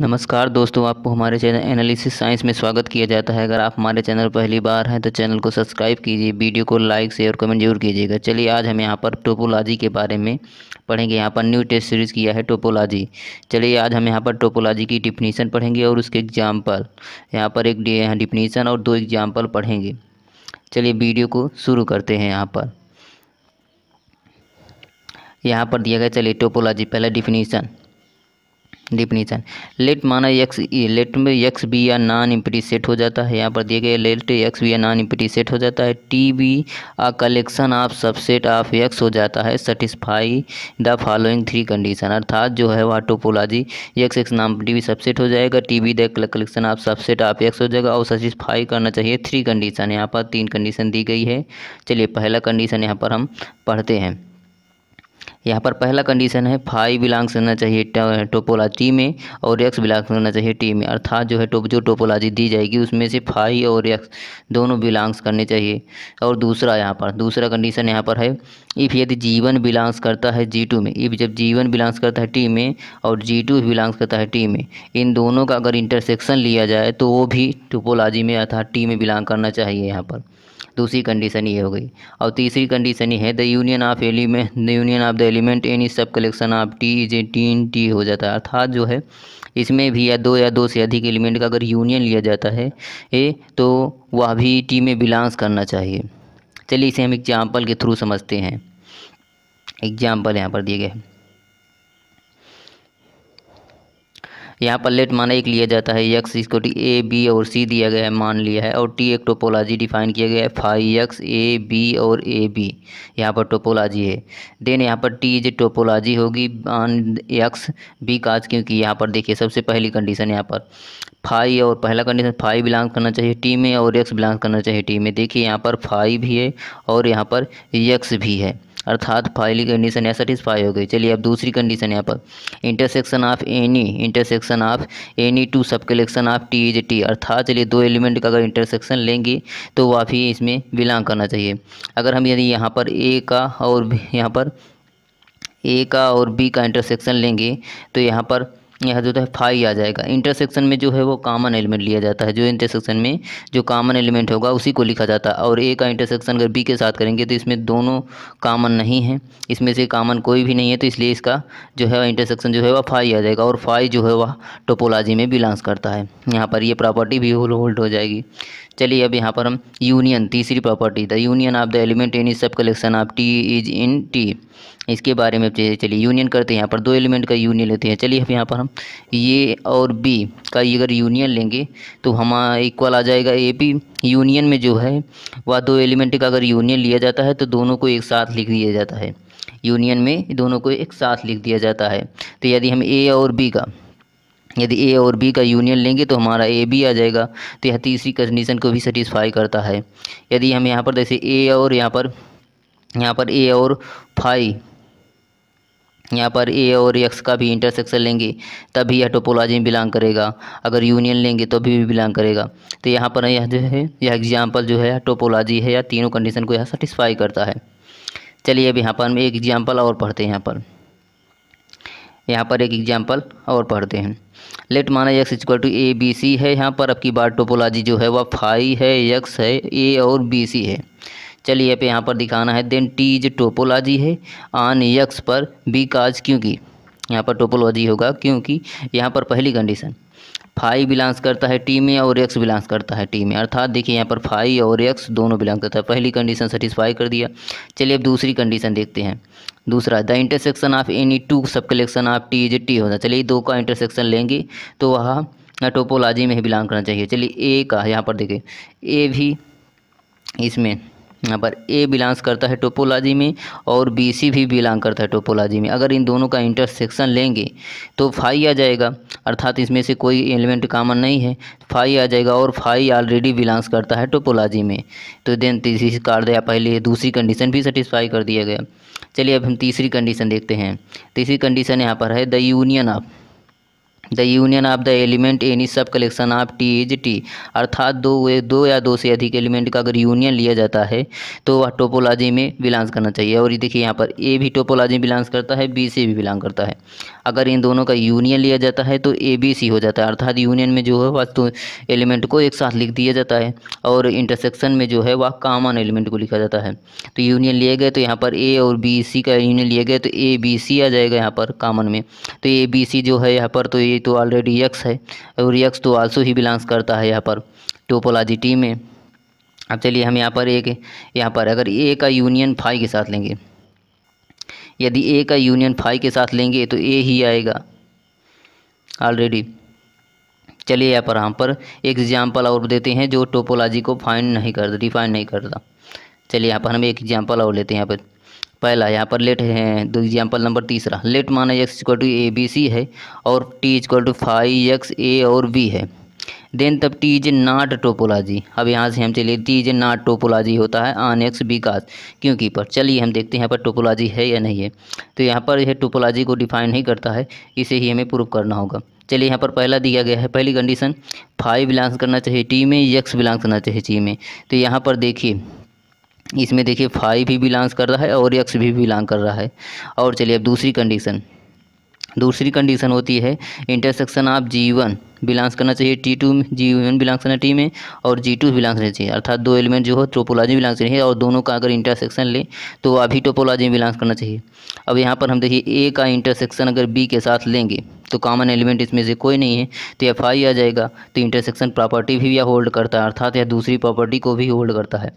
नमस्कार दोस्तों आपको हमारे चैनल एनालिसिस साइंस में स्वागत किया जाता है अगर आप हमारे चैनल पहली बार हैं तो चैनल को सब्सक्राइब कीजिए वीडियो को लाइक शेयर कमेंट जरूर कीजिएगा चलिए आज हम यहाँ पर टोपोलॉजी के बारे में पढ़ेंगे यहाँ पर न्यू टेस्ट सीरीज़ किया है टोपोलॉजी चलिए आज हम यहाँ पर टोपोलॉजी की डिफिनीसन पढ़ेंगे और उसके एग्जाम्पल यहाँ पर एक डिफिनीसन और दो एग्जाम्पल पढ़ेंगे चलिए वीडियो को शुरू करते हैं यहाँ पर यहाँ पर दिया गया चलिए टोपोलॉजी पहला डिफिनीसन डिफिनीसन लेट माना यक्स लेट में X be a non empty set हो जाता है यहाँ पर दिए गए let X be a non empty set हो जाता है T be a collection of subset of X हो जाता है satisfy the following three condition अर्थात जो है वह टोपोलॉजी यक्स एक्स नाम टी बी सबसेट हो जाएगा T be the collection of subset of X हो जाएगा और सेटिस्फाई करना चाहिए थ्री कंडीशन यहाँ पर तीन कंडीशन दी गई है चलिए पहला कंडीशन यहाँ पर हम पढ़ते हैं यहाँ पर पहला कंडीशन है फाई बिलोंग्स करना चाहिए टोपोलॉजी में और एक्स बिलोंग्स करना चाहिए टी में अर्थात जो है टोप जो टोपोलॉजी दी जाएगी उसमें से फाई और एक्स दोनों बिलोंग्स करने चाहिए और दूसरा यहाँ पर दूसरा कंडीशन यहाँ पर है इफ़ यदि जीवन बिलोंग्स करता है जी टू में इफ जब जीवन बिलोंग्स करता है टी में और जी टू बिलोंग्स करता है टी में इन दोनों का अगर इंटरसेक्शन लिया जाए तो वो भी टोपोलॉजी में अर्थात टी में बिलोंग करना चाहिए यहाँ पर दूसरी कंडीशन ये हो गई और तीसरी कंडीशन ये है the union of element the union of the element any sub collection of T is a in T हो जाता है अर्थात जो है इसमें भी या दो या दो से अधिक एलिमेंट का अगर यूनियन लिया जाता है ए तो वह भी टी में बिलोंग्स करना चाहिए चलिए इसे हम एग्जाम्पल के थ्रू समझते हैं एग्जाम्पल यहाँ पर दिए गए हैं यहाँ पर लेट माना एक लिया जाता है यक्स इसको ए बी और सी दिया गया है मान लिया है और टी एक टोपोलॉजी डिफाइन किया गया है फाइव यक्स ए बी और ए बी यहाँ पर टोपोलॉजी है देन यहाँ पर टी जी टोपोलॉजी होगी ऑन यक्स बी काज क्योंकि यहाँ पर देखिए सबसे पहली कंडीशन यहाँ पर फाइव और पहला कंडीशन फाइव बिलोंग करना चाहिए टी में और यक्स बिलोंग करना चाहिए टी में देखिए यहाँ पर फाइव भी है और यहाँ पर यक्स भी है अर्थात पहली कंडीशन है सेटिस्फाई हो गई चलिए अब दूसरी कंडीशन यहाँ पर intersection of any intersection of any two sub collection of T is T अर्थात चलिए दो एलिमेंट का अगर इंटरसेक्शन लेंगे तो वह भी इसमें बिलोंग करना चाहिए अगर हम यदि यहाँ पर ए का और यहाँ पर ए का और बी का इंटरसेक्शन लेंगे तो यहाँ पर यहाँ जो तो है फाइव आ जाएगा इंटरसेक्शन में जो है वो कामन एलिमेंट लिया जाता है जो इंटरसेक्शन में जो कामन एलिमेंट होगा उसी को लिखा जाता है और ए का इंटरसेक्शन अगर बी के साथ करेंगे तो इसमें दोनों कामन नहीं है इसमें से कॉमन कोई भी नहीं है तो इसलिए इसका जो है इंटरसेक्शन जो है वह फाइव आ जाएगा और फाइव जो है वह टोपोलॉजी में बिलोंग्स करता है यहाँ पर ये प्रॉपर्टी भी होल्ड हो जाएगी चलिए अब यहाँ पर हम यूनियन तीसरी property the union of the element in sub collection of T is in T इसके बारे में चलिए यूनियन करते हैं यहाँ पर दो एलिमेंट का यूनियन लेते हैं चलिए अब यहाँ पर हम ए और बी का अगर यूनियन लेंगे तो हमारा इक्वल आ जाएगा ए बी यूनियन में जो है वह दो एलिमेंट का अगर यूनियन लिया जाता है तो दोनों को एक साथ लिख दिया जाता है यूनियन में दोनों को एक साथ लिख दिया जाता है तो यदि हम ए और बी का यदि ए और बी का यूनियन लेंगे तो हमारा ए बी आ जाएगा तो यह तीसरी कंडीशन को भी सेटिस्फाई करता है यदि हम यहाँ पर जैसे ए और यहाँ पर यहाँ पर ए और फाइव यहाँ पर ए और एक्स का भी इंटरसेक्शन लेंगे तभी यह टोपोलॉजी में बिलोंग करेगा अगर यूनियन लेंगे तो भी बिलोंग करेगा तो यहाँ पर यह जो है यह एग्जाम्पल जो है टोपोलॉजी है या तीनों कंडीशन को यह सेटिस्फाई करता है चलिए अब यहाँ पर हम एक एग्जाम्पल और पढ़ते हैं यहाँ पर यहाँ पर एक एग्जाम्पल और पढ़ते हैं लेट माना X equal to A B C है यहाँ पर अब की बार टोपोलॉजी जो है वह फाई है एक्स है ए और बी सी है चलिए पे यहाँ पर दिखाना है देन टी इज टोपोलॉजी है ऑन यक्स पर बी काज क्योंकि यहाँ पर टोपोलॉजी होगा क्योंकि यहाँ पर पहली कंडीशन फाई बिलोंग्स करता है टी में और एक्स बिलोंग्स करता है टी में अर्थात देखिए यहाँ पर फाई और एक्स दोनों बिलोंग करता है पहली कंडीशन सेटिस्फाई कर दिया चलिए अब दूसरी कंडीशन देखते हैं दूसरा the intersection of any two sub collection of T is T होता चलिए दो का इंटरसेक्शन लेंगे तो वह टोपोलॉजी में ही बिलोंग करना चाहिए चलिए ए का यहाँ पर देखिए ए भी इसमें यहाँ पर ए बिलोंग्स करता है टोपोलॉजी में और बी सी भी बिलोंग करता है टोपोलॉजी में अगर इन दोनों का इंटरसेक्शन लेंगे तो फाई आ जाएगा अर्थात इसमें से कोई एलिमेंट कॉमन नहीं है फाई आ जाएगा और फाई ऑलरेडी बिलोंग्स करता है टोपोलॉजी में तो देन तीसरी कार दिया पहले दूसरी कंडीशन भी सेटिस्फाई कर दिया गया चलिए अब हम तीसरी कंडीशन देखते हैं तीसरी कंडीशन यहाँ पर है the union of the union of the element any sub collection of T is T अर्थात दो दो या दो से अधिक एलिमेंट का अगर यूनियन लिया जाता है तो वह टोपोलॉजी में बिलोंग करना चाहिए और ये देखिए यहाँ पर ए भी टोपोलॉजी में बिलोंग करता है बी से भी बिलोंग करता है अगर इन दोनों का यूनियन लिया जाता है तो ए बी सी हो जाता है अर्थात यूनियन में जो है वह तो एलिमेंट को एक साथ लिख दिया जाता है और इंटरसेक्शन में जो है वह कामन एलिमेंट को लिखा जाता है तो यूनियन लिए गए तो यहाँ पर ए और बी सी का यूनियन लिए गए तो ए बी सी आ जाएगा यहाँ पर कामन में तो ए बी सी जो है यहाँ पर तो ये ये तो ऑलरेडी यक्स है और यक्स तो आलसो ही बिलोंग्स करता है यहाँ पर टोपोलॉजी टी में अब चलिए हम यहाँ पर एक यहाँ पर अगर ए का यूनियन फाई के साथ लेंगे यदि ए का यूनियन फाई के साथ लेंगे तो ए ही आएगा ऑलरेडी चलिए यहाँ पर हम पर एक एग्जाम्पल और देते हैं जो टोपोलॉजी को फाइन नहीं करता डिफाइन नहीं करता चलिए यहाँ पर हम एक एग्जाम्पल और लेते हैं यहाँ पर पहला यहाँ पर लेट है दो एग्जाम्पल नंबर तीसरा लेट माना X equal to A B C है और T equal to five X A और बी है देन तब टी इज नॉट टोपोलॉजी अब यहाँ से हम चलिए टी इज नॉट टोपोलॉजी होता है ऑन एक्स विकास क्योंकि पर चलिए हम देखते हैं यहाँ पर टोपोलॉजी है या नहीं है तो यहाँ पर यह टोपोलॉजी को डिफाइन नहीं करता है इसे ही हमें प्रूव करना होगा चलिए यहाँ पर पहला दिया गया है पहली कंडीशन फाइव बिलोंग्स करना चाहिए टी में यक्स बिलोंग्स करना चाहिए टी में तो यहाँ पर देखिए इसमें देखिए फाइव भी बिलोंग्स कर रहा है और एक्स भी बिलोंग कर रहा है और चलिए अब दूसरी कंडीशन दूसरी कंडीशन होती है इंटरसेक्शन आप जी वन बिलोंग्स करना चाहिए टी टू में जी वन बिलोंग करना टी में और जी टू बिलोंग्स करना चाहिए अर्थात दो एलिमेंट जो हो टोपोलॉजी बिलोंग चाहिए और दोनों का अगर इंटरसेक्शन ले तो अभी टोपोलॉजी में बिलोंग करना चाहिए अब यहाँ पर हम देखिए ए का इंटरसेक्शन अगर बी के साथ लेंगे तो कॉमन एलिमेंट इसमें से कोई नहीं है तो एफ आई आ जाएगा तो इंटरसेक्शन प्रॉपर्टी भी यह होल्ड करता है अर्थात यह दूसरी प्रॉपर्टी को भी होल्ड करता है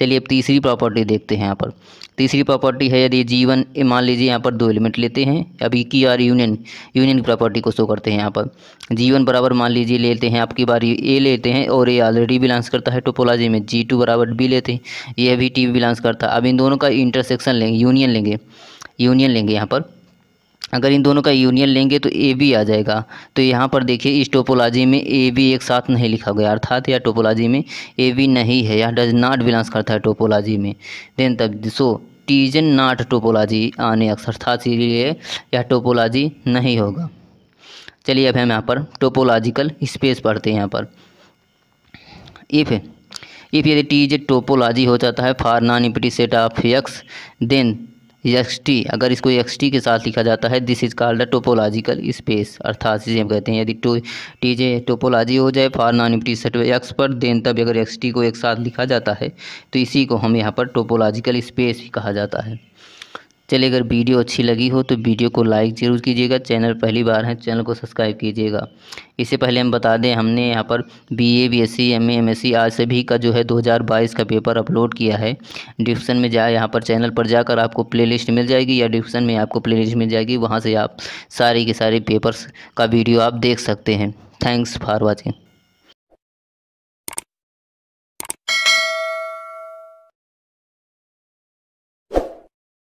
चलिए अब तीसरी प्रॉपर्टी देखते हैं यहाँ पर तीसरी प्रॉपर्टी है यदि जीवन मान लीजिए यहाँ पर दो एलिमेंट लेते हैं अभी की आर यूनियन यूनियन की प्रॉपर्टी को शो करते हैं यहाँ पर जीवन बराबर मान लीजिए लेते हैं आपकी बारी ए लेते हैं और ए ऑलरेडी बिलोंग्स करता है टोपोलॉजी में जी टू बराबर बी लेते हैं ये भी टी बिलोंग्स करता है अब इन दोनों का इंटरसेक्शन लेंगे यूनियन लेंगे यूनियन लेंगे यहाँ पर अगर इन दोनों का यूनियन लेंगे तो ए बी आ जाएगा तो यहाँ पर देखिए इस टोपोलॉजी में ए बी एक साथ नहीं लिखा गया अर्थात या टोपोलॉजी में ए बी नहीं है यह डज नॉट बिलोंग करता है टोपोलॉजी में देन तब सो टीजन नॉट टोपोलॉजी आने अक्सर था इसलिए यह टोपोलॉजी नहीं होगा चलिए अब हम यहाँ पर टोपोलॉजिकल स्पेस पढ़ते हैं यहाँ पर इफ़ इफ़ यदि टीज टोपोलॉजी हो जाता है for non empty set of X then X T अगर इसको एक्स टी के साथ लिखा जाता है this is called the topological space अर्थात इसे हम कहते हैं यदि टो टी जे टोपोलॉजी हो जाए for non empty set X पर देन तब अगर एक्स टी को एक साथ लिखा जाता है तो इसी को हम यहाँ पर टोपोलॉजिकल स्पेस भी कहा जाता है चलिए अगर वीडियो अच्छी लगी हो तो वीडियो को लाइक ज़रूर कीजिएगा चैनल पहली बार है चैनल को सब्सक्राइब कीजिएगा इससे पहले हम बता दें हमने यहाँ पर B A B S C M A M S C आज सभी का जो है 2022 का पेपर अपलोड किया है डिस्क्रिप्सन में जाए यहाँ पर चैनल पर जाकर आपको प्लेलिस्ट मिल जाएगी या डिस्क्रिप्शन में आपको प्ले मिल जाएगी वहाँ से आप सारे के सारे पेपर्स का वीडियो आप देख सकते हैं थैंक्स फॉर वॉचिंग